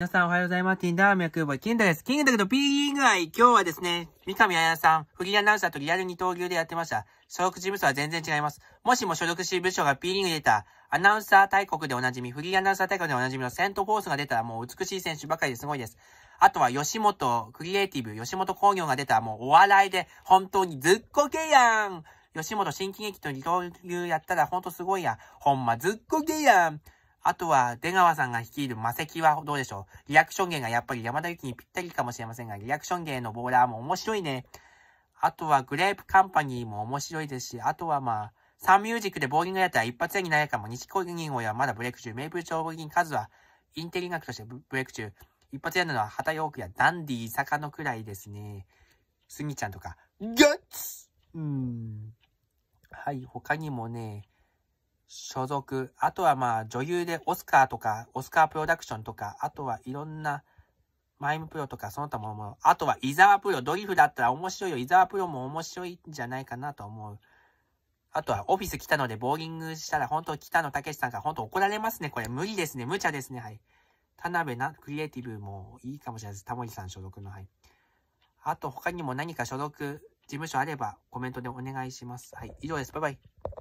皆さんおはようございます。ティンダーミャクーボイ、キンダです。キンダだけど P 以外、今日はですね、三上彩さん、フリーアナウンサーとリアル二刀流でやってました。所属事務所は全然違います。もしも所属し部署が P リーグに出た、アナウンサー大国でおなじみ、フリーアナウンサー大国でおなじみのセントフォースが出たらもう美しい選手ばかりですごいです。あとは吉本クリエイティブ、吉本工業が出たらもうお笑いで本当にずっこけやん吉本新喜劇と二刀流やったらほんとすごいやん。ほんまずっこけやんあとは、出川さんが率いる魔石はどうでしょうリアクション芸がやっぱり山田幸にぴったりかもしれませんが、リアクション芸のボーラーも面白いね。あとは、グレープカンパニーも面白いですし、あとはまあ、サンミュージックでボーリングやったら一発屋になるかも、西小銀行はまだブレイク中、メイプル超合金数はインテリ学としてブレイク中、一発屋なのは旗ヨークやダンディ坂野くらいですね。スギちゃんとか、ガッツうん。はい、他にもね、所属、あとはまあ女優でオスカーとか、オスカープロダクションとか、あとはいろんなマイムプロとかその他もあとは伊沢プロ、ドリフだったら面白いよ。伊沢プロも面白いんじゃないかなと思う。あとはオフィス来たのでボーリングしたら本当北野武さんが本当怒られますね。これ無理ですね。無茶ですね。はい。田辺な、クリエイティブもいいかもしれないです。タモリさん所属の。はい。あと他にも何か所属、事務所あればコメントでお願いします。はい。以上です。バイバイ。